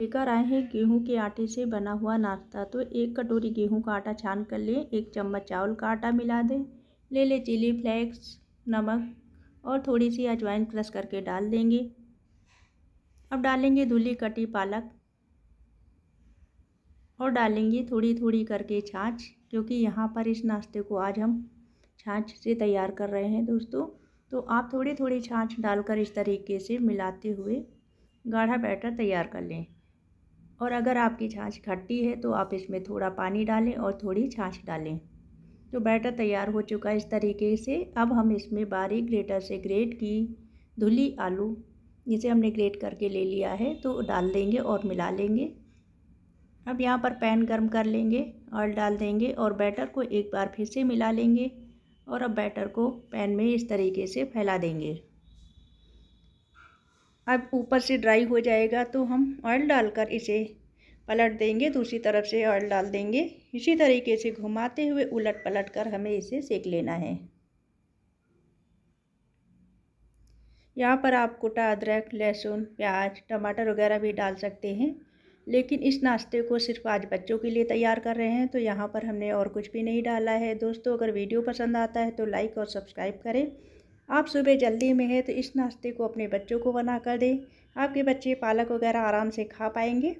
लेकर आए हैं गेहूं के आटे से बना हुआ नाश्ता तो एक कटोरी गेहूं का आटा छान कर लें एक चम्मच चावल का आटा मिला दें ले लें चिली फ्लेक्स नमक और थोड़ी सी अजवाइन क्रश करके डाल देंगे अब डालेंगे धुली कटी पालक और डालेंगे थोड़ी थोड़ी करके छाछ क्योंकि यहाँ पर इस नाश्ते को आज हम छाछ से तैयार कर रहे हैं दोस्तों तो आप थोड़ी थोड़ी छाछ डालकर इस तरीके से मिलाते हुए गाढ़ा बैटर तैयार कर लें और अगर आपकी छाछ खट्टी है तो आप इसमें थोड़ा पानी डालें और थोड़ी छाछ डालें तो बैटर तैयार हो चुका है इस तरीके से अब हम इसमें बारीक ग्रेटर से ग्रेट की धुली आलू जिसे हमने ग्रेट करके ले लिया है तो डाल देंगे और मिला लेंगे अब यहाँ पर पैन गर्म कर लेंगे ऑयल डाल देंगे और बैटर को एक बार फिर से मिला लेंगे और अब बैटर को पैन में इस तरीके से फैला देंगे अब ऊपर से ड्राई हो जाएगा तो हम ऑयल डालकर इसे पलट देंगे दूसरी तरफ से ऑयल डाल देंगे इसी तरीके से घुमाते हुए उलट पलट कर हमें इसे सेक लेना है यहाँ पर आप कुटा अदरक लहसुन प्याज टमाटर वगैरह भी डाल सकते हैं लेकिन इस नाश्ते को सिर्फ आज बच्चों के लिए तैयार कर रहे हैं तो यहाँ पर हमने और कुछ भी नहीं डाला है दोस्तों अगर वीडियो पसंद आता है तो लाइक और सब्सक्राइब करें आप सुबह जल्दी में है तो इस नाश्ते को अपने बच्चों को बना कर दें आपके बच्चे पालक वगैरह आराम से खा पाएंगे